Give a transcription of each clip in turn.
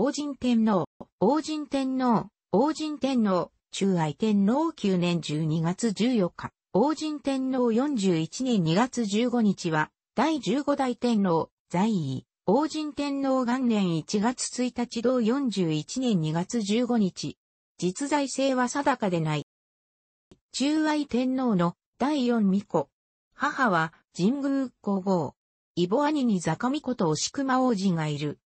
王神天皇、王神天皇、王神天皇、中愛天皇9年12月14日、王神天皇41年2月15日は、第15代天皇、在位、王神天皇元年1月1日同41年2月15日、実在性は定かでない。中愛天皇の第4巫女。母は神宮皇后。イボ兄にザカミコと牛熊王子がいる。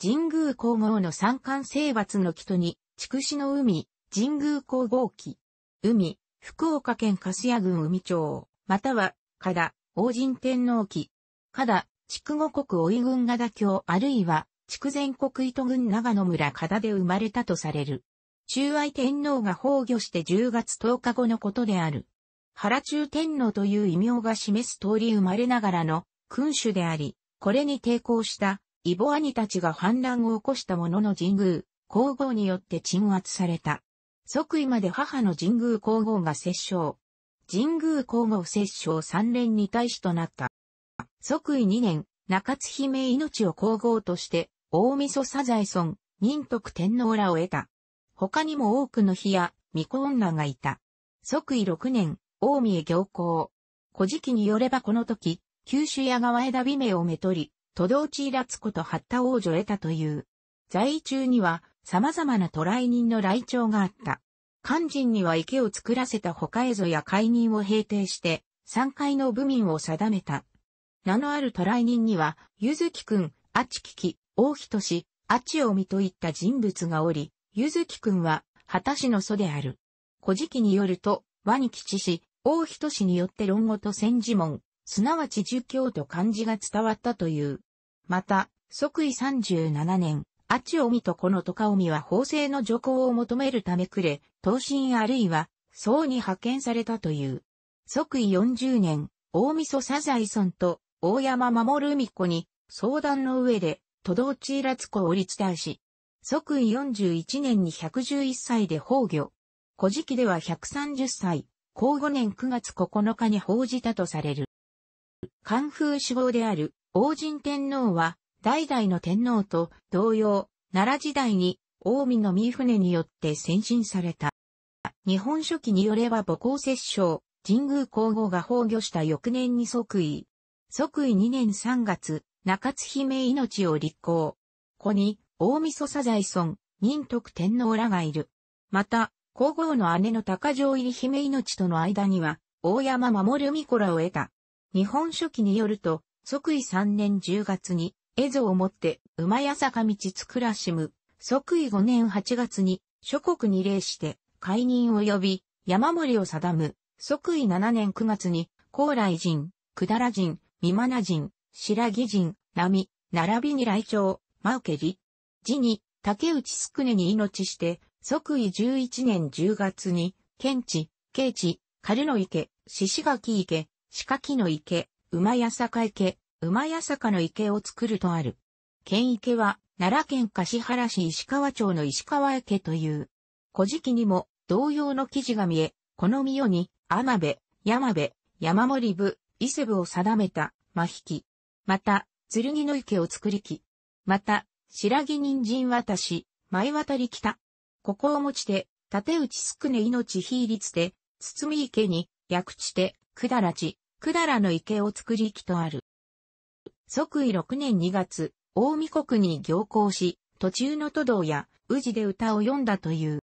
神宮皇后の三冠征伐の木に、筑紫の海、神宮皇后記。海、福岡県粕屋郡海町、または、加田、王神天皇記。加田、筑後国追郡賀京あるいは、筑前国糸郡長野村加田で生まれたとされる。中愛天皇が崩御して10月10日後のことである。原中天皇という異名が示す通り生まれながらの君主であり、これに抵抗したイボアニたちが反乱を起こしたものの神宮、皇后によって鎮圧された。即位まで母の神宮皇后が摂政。神宮皇后摂政三連に対しとなった。即位2年、中津姫命を皇后として、大晦サザエ村、仁徳天皇らを得た。他にも多くの日や、巫女女がいた。即位6年、大見へ行幸。古事記によればこの時、九州屋川枝美名をめとり、都道地ラツこと八田王女得たという。在位中には様々な渡来人の来庁があった。肝心には池を作らせた他へぞや海人を平定して、三階の部民を定めた。名のある渡来人には、ゆずきくん、あちきき、大仁氏、あちおみといった人物がおり、ゆずきくんは、はたしの祖である。古事記によると、和に吉氏、大仁氏によって論語と千字門、すなわち儒教と漢字が伝わったという。また、即位37年、アチオミとこのトカオミは法制の助行を求めるためくれ、東進あるいは、僧に派遣されたという。即位40年、大晦サザ村ソンと大山守海子に相談の上で、都道地らつ子を立大し、即位41年に111歳で崩御。古事記では130歳、後5年9月9日に報じたとされる。寒風死亡である王神天皇は、代々の天皇と同様、奈良時代に、近江の三船によって先進された。日本書紀によれば母校摂政、神宮皇后が崩御した翌年に即位。即位2年3月、中津姫命を立候。子に、大晦噌サザ村、仁徳天皇らがいる。また、皇后の姉の高城入姫命との間には、大山守美子らを得た。日本書紀によると、即位3年10月に、絵図をもって、馬屋坂道つくらしむ、即位5年8月に、諸国に礼して、解任を呼び、山森を定む、即位7年9月に、高麗人、くだら人、三まな人、白木人、並、並びに来朝、マウケリ。次に、竹内宿根に命して、即位11年10月に、県地、慶地、狩の池、獅子垣池、鹿木の池、馬屋坂池、馬屋坂の池を作るとある。県池は、奈良県橿原市石川町の石川池という。古事記にも同様の記事が見え、この御代に、天部、山部、山森部、伊勢部を定めた、真引き。また、剣の池を作りき。また、白木人参渡し、前渡り来た。ここをもちて、立内すくね命比率て、包み池に、薬地て、くだらち、百済の池を作り木とある。即位6年2月、大見国に行行し、途中の都道や宇治で歌を詠んだという。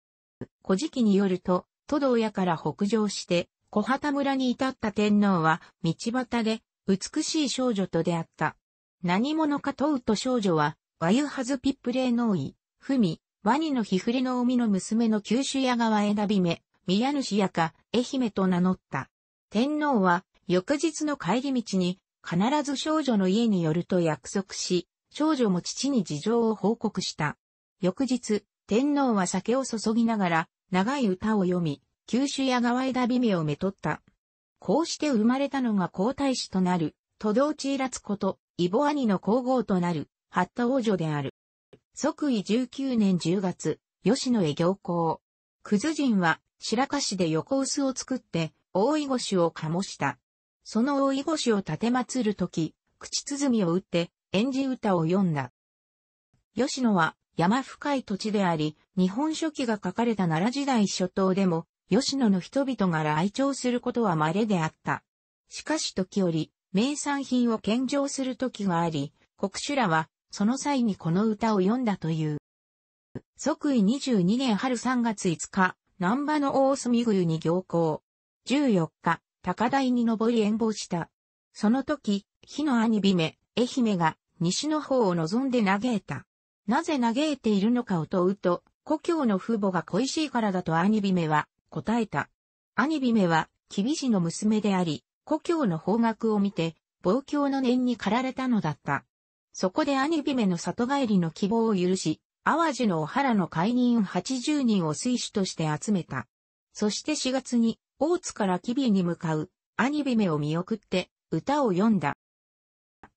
古事記によると、都道やから北上して、小畑村に至った天皇は、道端で、美しい少女と出会った。何者か問うと少女は、和ハズピップレーノーイ、フミ、ワニの日、降りの海の娘の九州屋川枝びめ、宮主やか、愛媛と名乗った。天皇は、翌日の帰り道に、必ず少女の家に寄ると約束し、少女も父に事情を報告した。翌日、天皇は酒を注ぎながら、長い歌を読み、九州や川枝美名をめとった。こうして生まれたのが皇太子となる、都道地らつこと、イボ兄の皇后となる、八田王女である。即位19年10月、吉野へ行幸。くず人は、白河市で横薄を作って、大井越を醸した。その大越しを立て祭るとき、口鼓を打って、演じ歌を詠んだ。吉野は山深い土地であり、日本書紀が書かれた奈良時代初頭でも、吉野の人々が来庁することは稀であった。しかし時折、名産品を献上する時があり、国主らは、その際にこの歌を詠んだという。即位22年春3月5日、南波の大隅宮に行幸。14日、高台に登り遠望した。その時、火の兄姫、愛媛が西の方を望んで嘆いた。なぜ嘆いているのかを問うと、故郷の父母が恋しいからだと兄姫は答えた。兄姫は、厳しの娘であり、故郷の方角を見て、望郷の念に駆られたのだった。そこで兄姫の里帰りの希望を許し、淡路のお原の会人80人を水主として集めた。そして4月に大津から吉備に向かう、兄姫を見送って、歌を詠んだ。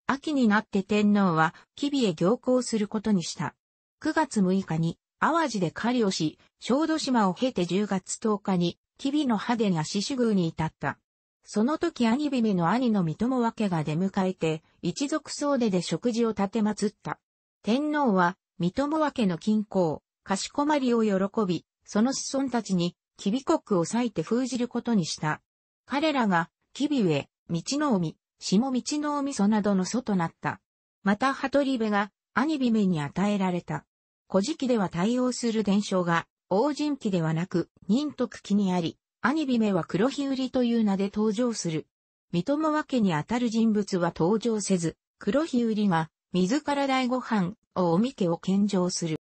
秋になって天皇は、吉備へ行行することにした。9月6日に、淡路で狩りをし、小豆島を経て10月10日に、吉備の派手な死守宮に至った。その時兄姫の兄の三友分が出迎えて、一族総出で食事を立てまつった。天皇は、三友分の近郊、かしこまりを喜び、その子孫たちに、キビ国を裂いて封じることにした。彼らが、キビウ道の海、下道の海そなどの祖となった。また、ハトリベが、兄姫に与えられた。古事記では対応する伝承が、王人記ではなく、仁徳記にあり、兄姫は黒日売りという名で登場する。三友分けにあたる人物は登場せず、黒日売りが、自ら第飯、お大み家を献上する。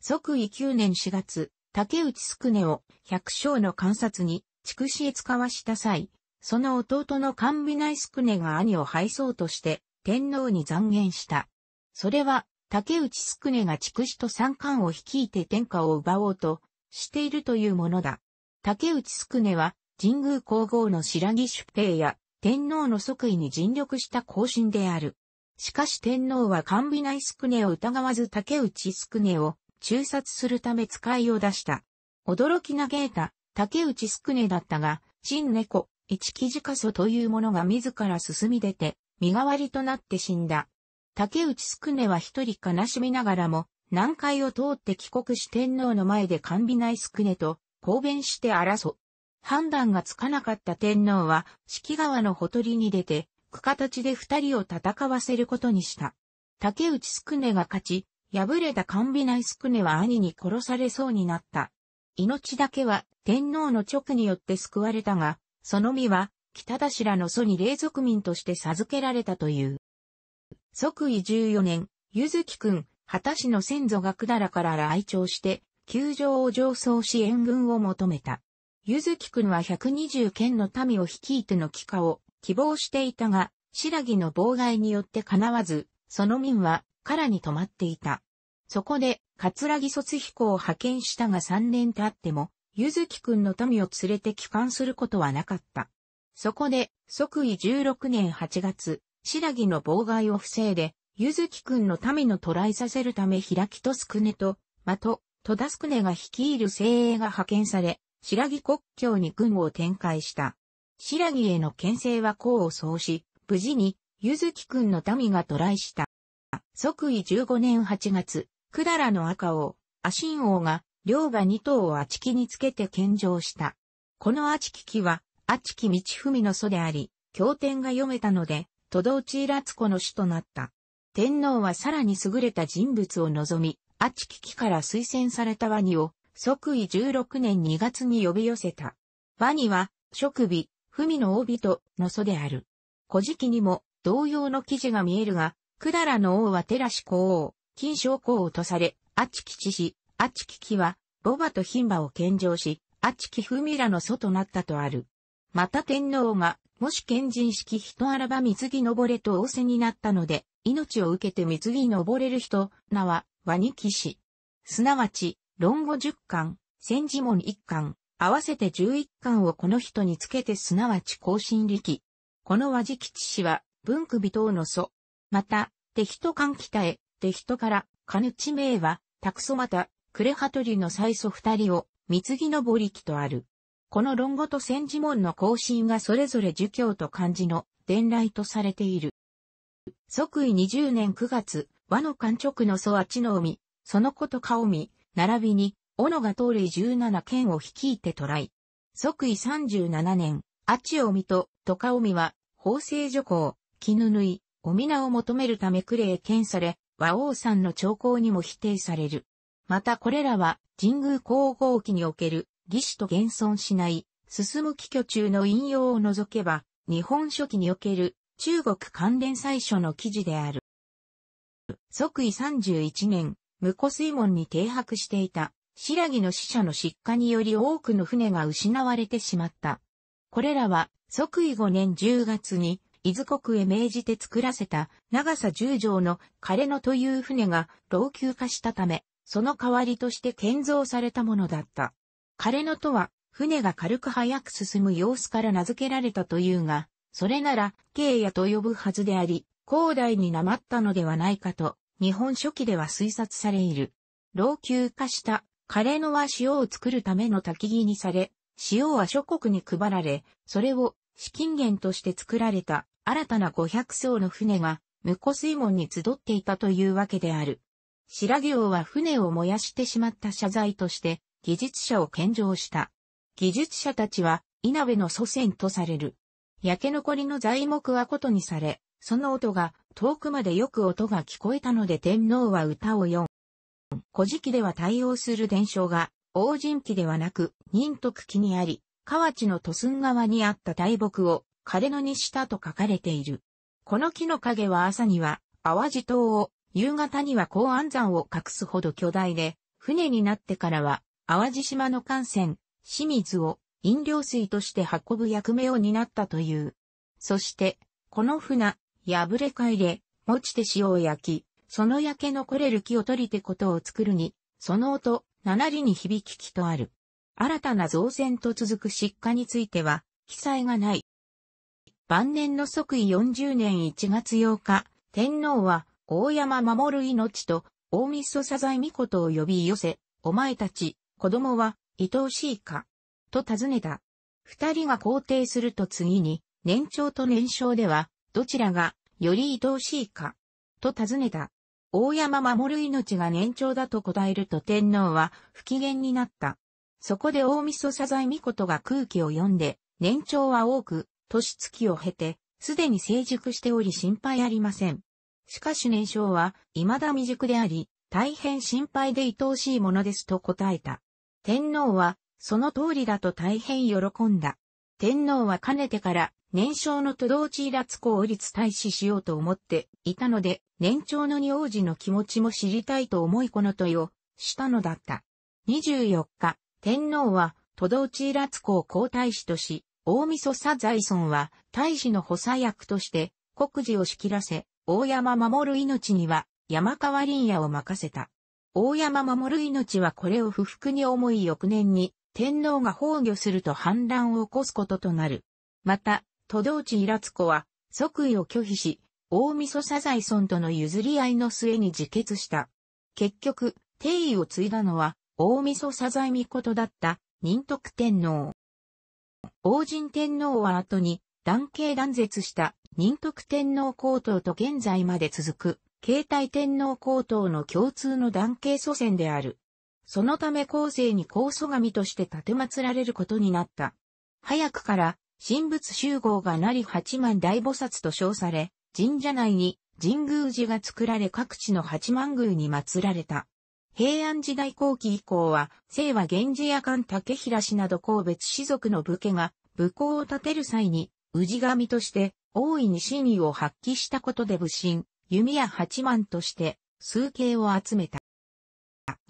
即位9年4月、竹内宿根を百姓の観察に筑紫へ使わした際、その弟の神美内宿根が兄を敗走として天皇に残言した。それは竹内宿根が筑紫と三冠を率いて天下を奪おうとしているというものだ。竹内宿根は神宮皇后の白木出兵や天皇の即位に尽力した行進である。しかし天皇は神美内宿根を疑わず竹内宿根を中殺するため使いを出した。驚きなゲータ、竹内宿ネだったが、陳猫、一記事過疎というものが自ら進み出て、身代わりとなって死んだ。竹内宿ネは一人悲しみながらも、南海を通って帰国し天皇の前で完備ない宿ネと、公弁して争う。判断がつかなかった天皇は、四季川のほとりに出て、区形で二人を戦わせることにした。竹内宿ネが勝ち、敗れたカンビナイスクネは兄に殺されそうになった。命だけは天皇の直によって救われたが、その身は北田らの祖に霊族民として授けられたという。即位14年、ゆずきくん、畑氏の先祖がくだらから来庁して、球場を上層し援軍を求めた。ゆずきくんは120県の民を率いての帰化を希望していたが、白木の妨害によって叶わず、その民はからに泊まっていた。そこで、ラギ卒飛行を派遣したが3年経っても、ゆずきくんの民を連れて帰還することはなかった。そこで、即位16年8月、白木の妨害を防いで、ゆずきくんの民の捕らえさせるため開きとすくねと、まと、戸田すくねが率いる精鋭が派遣され、白木国境に軍を展開した。白木への牽制は功を奏し、無事に、ゆずきくんの民が捕らえした。即位15年8月、百済の赤王、アシン王が、両が二頭を a c h につけて献上した。この a c h i は、a c h 道文の祖であり、経典が読めたので、都道地ラツコの主となった。天皇はさらに優れた人物を望み、a c h i から推薦されたワニを、即位16年2月に呼び寄せた。ワニは、職尾、文の帯との祖である。古事記にも同様の記事が見えるが、百済の王は寺子公王、金将公王とされ、あちきちし、あちききは、ボバと貧馬を献上し、あちきふみらの祖となったとある。また天皇が、もし賢人式人あらば水着登れと仰せになったので、命を受けて水着登れる人、名は、和に騎士。すなわち、論語十巻、戦時門一巻、合わせて十一巻をこの人につけてすなわち更新力。この和じ吉氏は、文微等の祖、また、テヒト艦北へ、テヒトから、カヌ地名は、タクソマタ、クレハトリの最祖二人を、三次のぼりきとある。この論語と戦時門の更新がそれぞれ儒教と漢字の伝来とされている。即位二十年九月、和の官直の祖あちの海、そのことかおみ、並びに、小野が通り十七県を率いてトライ。即位三十七年、あちおみと、とかおみは、法政女行、絹縫い、お皆を求めるためクレー検され、和王さんの兆候にも否定される。またこれらは神宮皇后期における義士と現存しない進む帰居中の引用を除けば日本書紀における中国関連最初の記事である。即位31年、婿水門に停泊していた白木の死者の失火により多くの船が失われてしまった。これらは即位5年10月に伊豆国へ命じて作らせた長さ10畳の枯れ野という船が老朽化したため、その代わりとして建造されたものだった。枯れ野とは、船が軽く早く進む様子から名付けられたというが、それなら、軽野と呼ぶはずであり、広大になまったのではないかと、日本書紀では推察されいる。老朽化した枯れ野は塩を作るための焚き木にされ、塩は諸国に配られ、それを資金源として作られた新たな500艘の船が、婿水門に集っていたというわけである。白行は船を燃やしてしまった謝罪として、技術者を献上した。技術者たちは、稲部の祖先とされる。焼け残りの材木はことにされ、その音が遠くまでよく音が聞こえたので天皇は歌を4。古事記では対応する伝承が、王神記ではなく、仁徳記にあり、河内の都寸川にあった大木を枯野にしたと書かれている。この木の影は朝には淡路島を、夕方には高安山を隠すほど巨大で、船になってからは淡路島の幹線、清水を飲料水として運ぶ役目を担ったという。そして、この船、破れか入れ、持ちて塩を焼き、その焼け残れる木を取りてことを作るに、その音、七里に響ききとある。新たな造船と続く疾火については、記載がない。晩年の即位40年1月8日、天皇は、大山守命と、大密祖サザイミコトを呼び寄せ、お前たち、子供は、愛おしいか、と尋ねた。二人が肯定すると次に、年長と年少では、どちらが、より愛おしいか、と尋ねた。大山守命が年長だと答えると天皇は不機嫌になった。そこで大味噌サザイミコトが空気を読んで、年長は多く、年月を経て、すでに成熟しており心配ありません。しかし年少は、未だ未熟であり、大変心配で愛おしいものですと答えた。天皇は、その通りだと大変喜んだ。天皇はかねてから、年少の都道地位立公立大使しようと思っていたので、年長の二王子の気持ちも知りたいと思いこの問いをしたのだった。24日、天皇は都道地位立公皇太子とし、大晦日財ザは、大使の補佐役として、国事を仕切らせ、大山守る命には、山川林也を任せた。大山守る命はこれを不服に思い翌年に、天皇が崩御すると反乱を起こすこととなる。また、都道地イラツは、即位を拒否し、大晦日サザイソンとの譲り合いの末に自決した。結局、帝位を継いだのは、大晦日サザイミだった、仁徳天皇。王神天皇は後に、男系断絶した仁徳天皇皇統と現在まで続く、携帯天皇皇統の共通の男系祖先である。そのため後世に皇祖神として建て祀られることになった。早くから、神仏集合がなり八幡大菩薩と称され、神社内に神宮寺が作られ各地の八幡宮に祀られた。平安時代後期以降は、清和源氏や関竹平氏など神別士族の武家が、武功を立てる際に、氏神として、大いに真意を発揮したことで武神、弓矢八幡として、数形を集めた。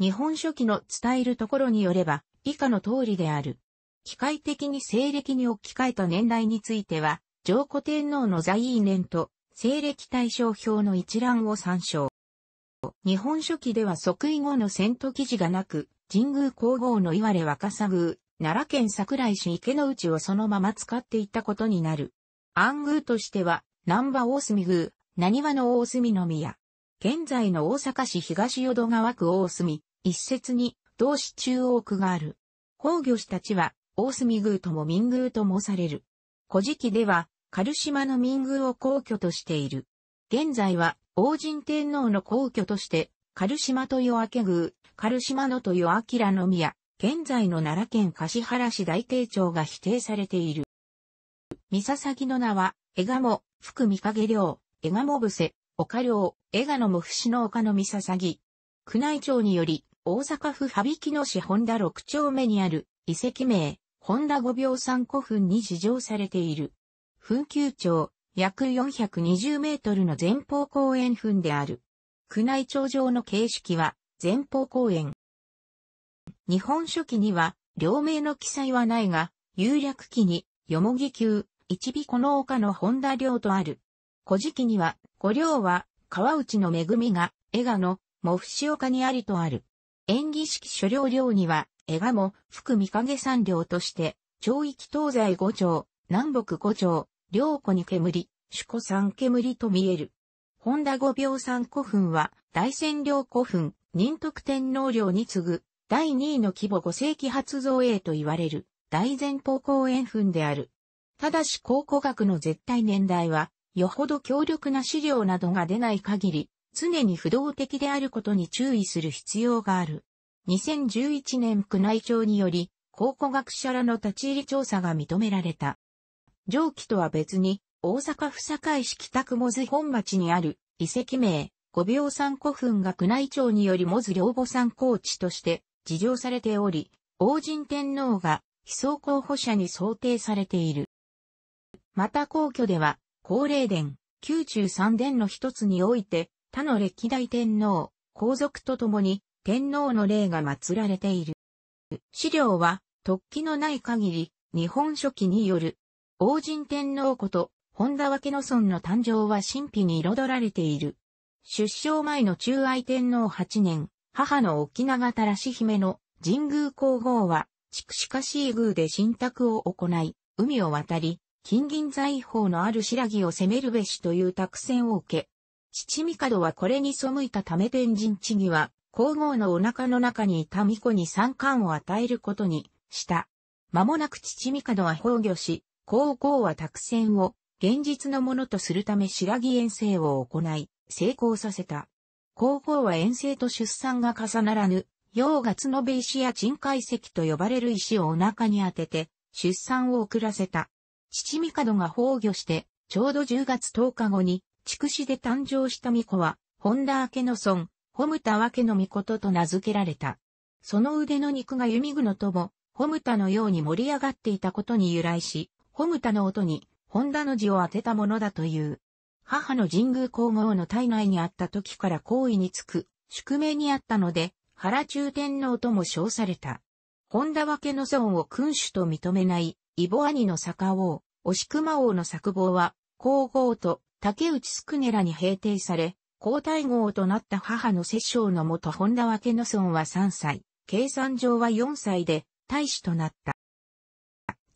日本書紀の伝えるところによれば、以下の通りである。機械的に西暦に置き換えた年代については、上古天皇の在位年と、西暦対象表の一覧を参照。日本書紀では即位後の戦闘記事がなく、神宮皇后の岩れ若狭宮、奈良県桜井市池の内をそのまま使っていったことになる。暗宮としては、南波大隅宮、何和の大隅宮。現在の大阪市東淀川区大隅、一節に、同市中央区がある。皇御師たちは、大隅宮とも民宮と申される。古事記では、軽島の民宮を皇居としている。現在は、王神天皇の皇居として、軽島豊明宮、軽島の豊明の宮、現在の奈良県柏原市大慶町が否定されている。三ギの名は、江モ、福見影領、江鴨伏せ、岡領、江賀の無伏のミのサギ。宮内町により、大阪府羽曳野市本田六丁目にある遺跡名、本田五秒三古墳に事上されている。墳丘町、約420メートルの前方公園墳である。宮内庁上の形式は、前方公園。日本書紀には、両名の記載はないが、有略記に、よもぎ級、一尾この丘の本田領とある。古事記には、五領は、川内の恵みが、江賀の、も伏し丘にありとある。演技式所領領には、江賀も、福見影三領として、長域東西五町、南北五町、両子に煙、主子三煙と見える。本田五秒三古墳は、大仙陵古墳、仁徳天皇陵に次ぐ、第2位の規模五世紀発造営と言われる、大前方公園墳である。ただし考古学の絶対年代は、よほど強力な資料などが出ない限り、常に不動的であることに注意する必要がある。2011年宮内庁により、考古学者らの立ち入り調査が認められた。上記とは別に、大阪府堺市北区モズ本町にある遺跡名、五秒山古墳が宮内庁によりモズ両母山高地として事情されており、王神天皇が被葬候補者に想定されている。また皇居では、高霊殿、宮中三殿の一つにおいて、他の歴代天皇、皇族と共に天皇の霊が祀られている。資料は、突起のない限り、日本書紀による王神天皇こと、本田脇の村の誕生は神秘に彩られている。出生前の中愛天皇8年、母の沖永たらし姫の神宮皇后は、筑紫下シ宮で神託を行い、海を渡り、金銀財宝のある白木を攻めるべしという託戦を受け、父帝はこれに背いたため天神地義は、皇后のお腹の中にいた巫女に三冠を与えることにした。間もなく父帝は崩御し、皇后は託戦を現実のものとするため白木遠征を行い、成功させた。皇后は遠征と出産が重ならぬ、洋月のべ石や沈海石と呼ばれる石をお腹に当てて、出産を遅らせた。父帝が崩御して、ちょうど10月10日後に、筑紫で誕生した巫女は、本田明の孫、ホムタ明の巫女と名付けられた。その腕の肉が弓具のとも、ホムタのように盛り上がっていたことに由来し、ホムタの音に、ホンダの字を当てたものだという。母の神宮皇后の体内にあった時から皇位につく、宿命にあったので、原中天皇とも称された。本田分けの尊を君主と認めない、イボ兄の坂王、押熊王の作望は、皇后と竹内スクネラに平定され、皇太后となった母の摂政のもと本田分けの尊は3歳、計算上は4歳で、大使となった。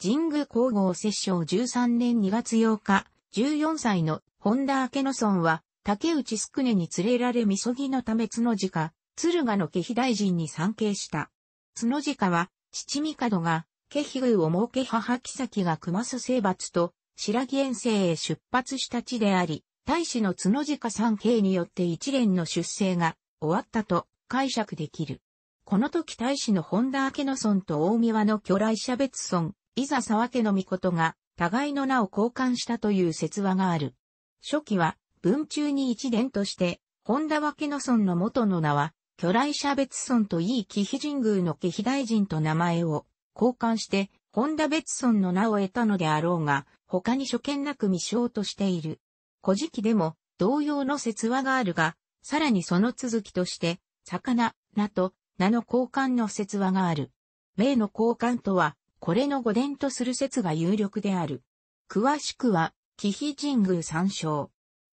神宮皇后摂政13年2月8日、14歳の本田明野村は、竹内宿根に連れられみそぎのため角鹿、鶴ヶの家妃大臣に参詣した。角鹿は、七味角が、家妃宮を設け母木崎が熊須征伐と、白木遠征へ出発した地であり、大使の角鹿三景によって一連の出征が終わったと解釈できる。この時大使の本田明野村と大宮の巨来者別村、いざ沢家の御事が、互いの名を交換したという説話がある。初期は、文中に一伝として、本田脇の村の元の名は、巨来者別村といい貴飛神宮の貴飛大臣と名前を交換して、本田別村の名を得たのであろうが、他に所見なく未詳としている。古事記でも同様の説話があるが、さらにその続きとして、魚、名と名の交換の説話がある。名の交換とは、これの語伝とする説が有力である。詳しくは、紀比神宮参照。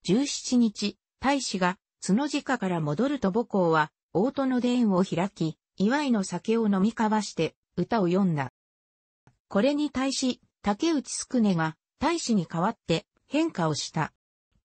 17日、大使が、角地下から戻ると母校は、大の殿を開き、祝いの酒を飲み交わして、歌を詠んだ。これに対し、竹内宿根が、大使に代わって変化をした。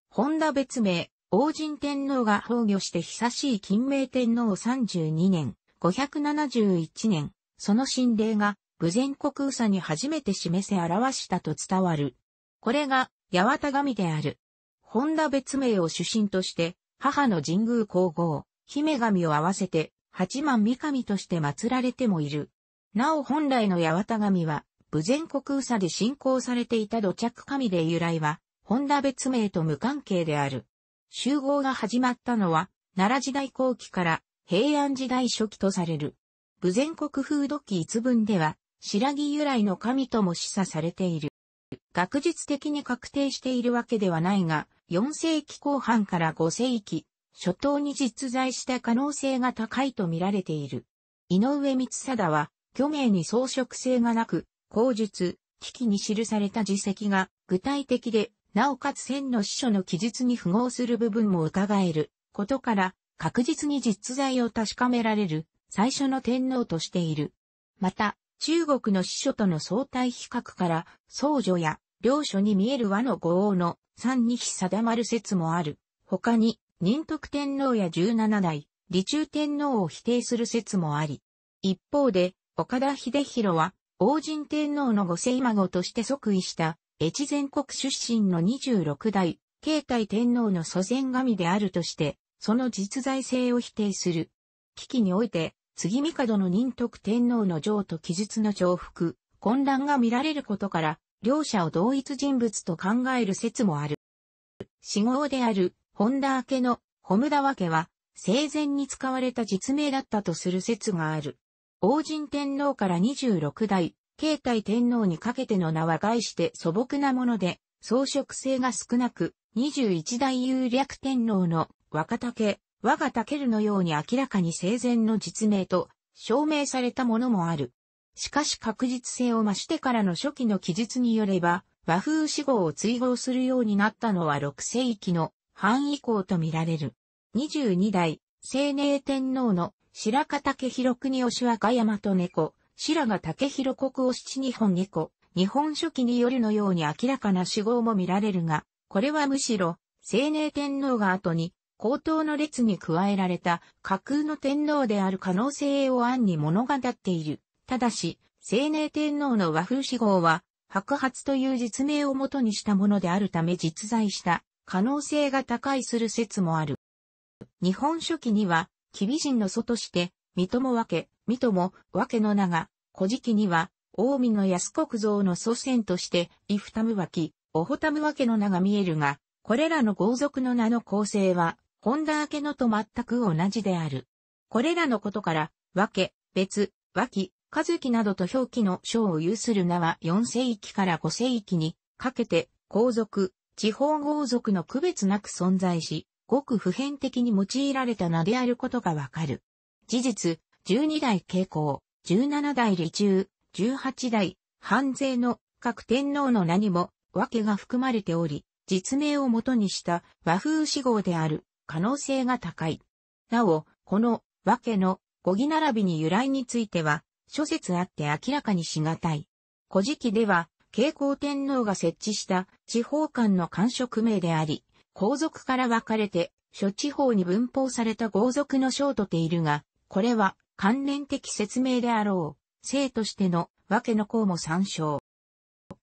本田別名、王神天皇が崩御して久しい金明天皇32年、571年、その神霊が武前国宇佐に初めて示せ表したと伝わる。これが、八幡神である。本田別名を主神として、母の神宮皇后、姫神を合わせて、八幡三神として祀られてもいる。なお本来の八幡神は、武前国宇佐で信仰されていた土着神で由来は、本田別名と無関係である。集合が始まったのは、奈良時代後期から平安時代初期とされる。武前国風土記一文では、白木由来の神とも示唆されている。学術的に確定しているわけではないが、4世紀後半から5世紀、初頭に実在した可能性が高いと見られている。井上光貞は、虚名に装飾性がなく、口述、危機に記された自責が具体的で、なおかつ千の司書の記述に符合する部分も伺えることから、確実に実在を確かめられる最初の天皇としている。また、中国の司書との相対比較から、僧女や、領書に見える和の五王の三に比定まる説もある。他に、仁徳天皇や十七代、理中天皇を否定する説もあり。一方で、岡田秀弘は、王神天皇のご世孫として即位した、越前国出身の26代、慶太天皇の祖先神であるとして、その実在性を否定する。危機において、次帝の仁徳天皇の情と記述の重複、混乱が見られることから、両者を同一人物と考える説もある。死号である、本田明の、ホムダ家は、生前に使われた実名だったとする説がある。王神天皇から26代、慶太天皇にかけての名は概して素朴なもので、装飾性が少なく、21代有略天皇の若竹、我がタケルのように明らかに生前の実名と証明されたものもある。しかし確実性を増してからの初期の記述によれば、和風死後を追合するようになったのは6世紀の囲以降とみられる。22代、青寧天皇の白鹿竹広国和若山と猫、白が竹広国を七日本猫、日本初期によるのように明らかな死後も見られるが、これはむしろ、青寧天皇が後に高等の列に加えられた架空の天皇である可能性を暗に物語っている。ただし、青年天皇の和風志号は、白髪という実名をもとにしたものであるため実在した可能性が高いする説もある。日本書紀には、吉備人の祖として、三友も分け、水戸分けの名が、古事記には、近江の安国像の祖先として、イフタム脇、オホタム脇の名が見えるが、これらの豪族の名の構成は、本田明のと全く同じである。これらのことから、わけ、別、和気、和樹などと表記の章を有する名は4世紀から5世紀にかけて、皇族、地方豪族の区別なく存在し、ごく普遍的に用いられた名であることがわかる。事実、12代慶光、17代理中、18代、藩税の各天皇の名にも、わけが含まれており、実名をもとにした和風志号である。可能性が高い。なお、この、わけの語義並びに由来については、諸説あって明らかにしがたい。古事記では、慶光天皇が設置した地方間の官職名であり、皇族から分かれて、諸地方に分封された豪族の章とているが、これは関連的説明であろう。生としてのわけの項も参照。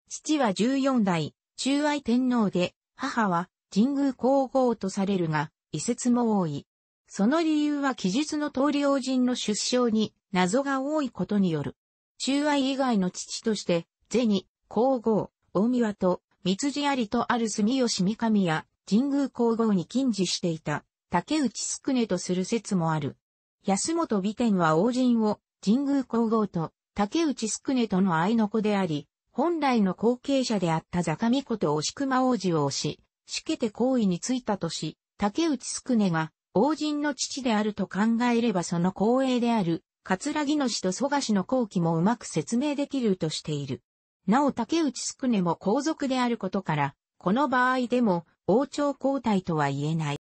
父は14代、中愛天皇で、母は神宮皇后とされるが、遺説も多い。その理由は記述の通り王人の出生に謎が多いことによる。中愛以外の父として、銭、皇后、大宮と、三辻ありとある住吉三上や、神宮皇后に近似していた、竹内宿ねとする説もある。安本美天は王人を、神宮皇后と、竹内宿ねとの愛の子であり、本来の後継者であった坂美子と押熊王子を押し、しけて行為についたとし、竹内宿根が、王人の父であると考えればその光栄である、桂木の氏と蘇我氏の後期もうまく説明できるとしている。なお竹内宿根も皇族であることから、この場合でも王朝交代とは言えない。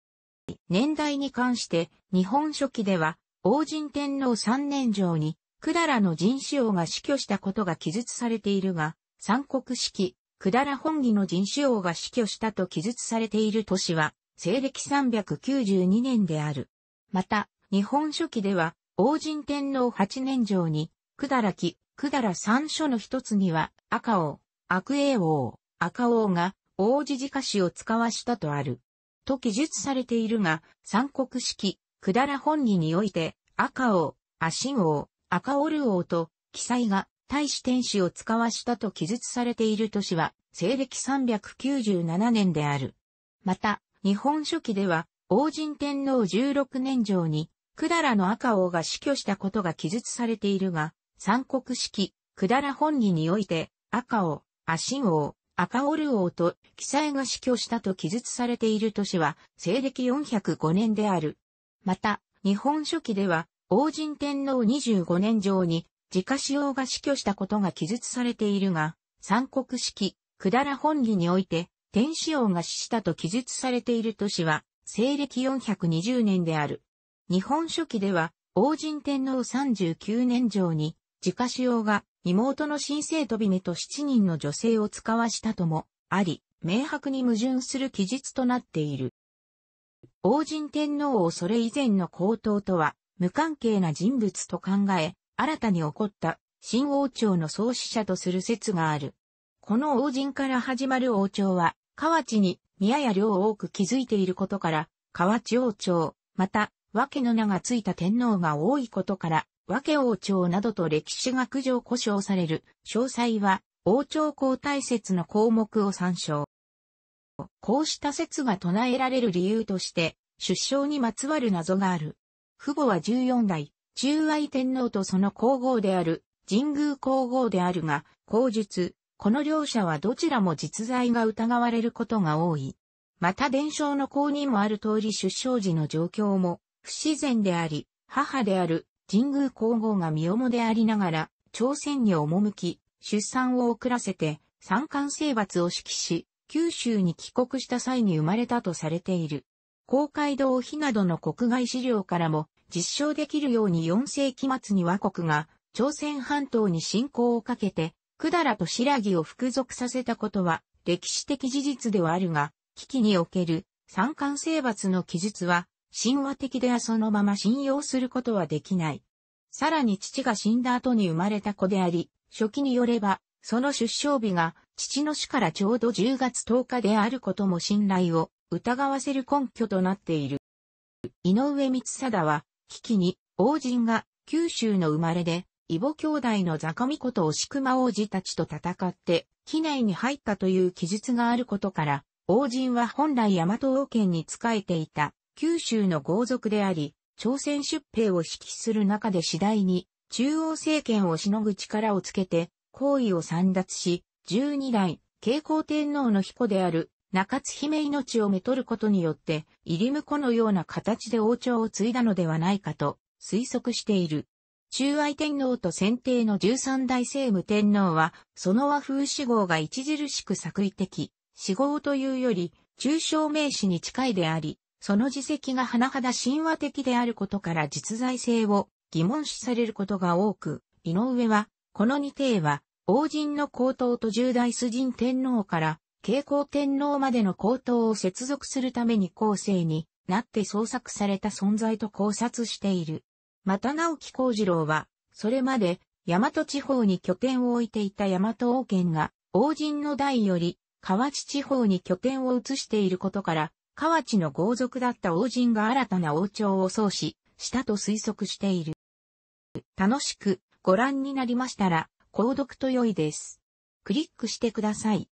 年代に関して日本書紀では王神天皇三年上にくだらの神子王が死去したことが記述されているが、三国式、くだら本義の神子王が死去したと記述されている都市は西暦392年である。また、日本書紀では、王神天皇八年上に、くだらき、くだら三書の一つには、赤王、悪英王、赤王が、王子自家史を使わしたとある。と記述されているが、三国式、くだら本義において、赤王、アシン王、赤オル王と、記載が、大使天使を使わしたと記述されている年は、西暦397年である。また、日本書紀では、王神天皇16年上に、百済の赤王が死去したことが記述されているが、三国式、百済本義において、赤王、ン王、赤オル王と記載が死去したと記述されている年は、西暦405年である。また、日本書紀では、王神天皇25年上に、自家使用が死去したことが記述されているが、三国式、百済本義において、天使王が死したと記述されている年は、西暦420年である。日本書紀では、王神天皇39年上に、自家使用が妹の新生とびねと7人の女性を使わしたとも、あり、明白に矛盾する記述となっている。王神天皇をそれ以前の皇統とは、無関係な人物と考え、新たに起こった、新王朝の創始者とする説がある。この王人から始まる王朝は、河内に宮や領を多く築いていることから、河内王朝、また、和家の名がついた天皇が多いことから、和家王朝などと歴史学上呼称される、詳細は、王朝交代説の項目を参照。こうした説が唱えられる理由として、出生にまつわる謎がある。父母は14代、中愛天皇とその皇后である、神宮皇后であるが、皇術、この両者はどちらも実在が疑われることが多い。また伝承の公認もある通り出生時の状況も不自然であり、母である神宮皇后が身重でありながら、朝鮮に赴き、出産を遅らせて、三冠征伐を指揮し、九州に帰国した際に生まれたとされている。公会堂碑などの国外資料からも実証できるように4世紀末に倭国が朝鮮半島に侵攻をかけて百済と白木を服属させたことは歴史的事実ではあるが、危機における三冠征伐の記述は神話的ではそのまま信用することはできない。さらに父が死んだ後に生まれた子であり、初期によれば、その出生日が父の死からちょうど10月10日であることも信頼を疑わせる根拠となっている。井上光貞は、危機に王人が九州の生まれで、イボ兄弟のザカミコと牛熊王子たちと戦って、機内に入ったという記述があることから、王人は本来大和王権に仕えていた九州の豪族であり、朝鮮出兵を指揮する中で次第に中央政権をしのぐ力をつけて、皇位を散奪し、12代、慶光天皇の彦である中津姫命をめとることによって、入り婿のような形で王朝を継いだのではないかと推測している。中愛天皇と選定の十三代聖武天皇は、その和風死号が著しく作為的、死号というより、中小名詞に近いであり、その自責が甚だ神話的であることから実在性を疑問視されることが多く、井上は、この二帝は、王人の皇統と十代崇神天皇から、慶光天皇までの皇統を接続するために後世になって創作された存在と考察している。また直木幸次郎は、それまで、大和地方に拠点を置いていた大和王権が、王人の代より、河内地方に拠点を移していることから、河内の豪族だった王人が新たな王朝を創始、したと推測している。楽しくご覧になりましたら、購読と良いです。クリックしてください。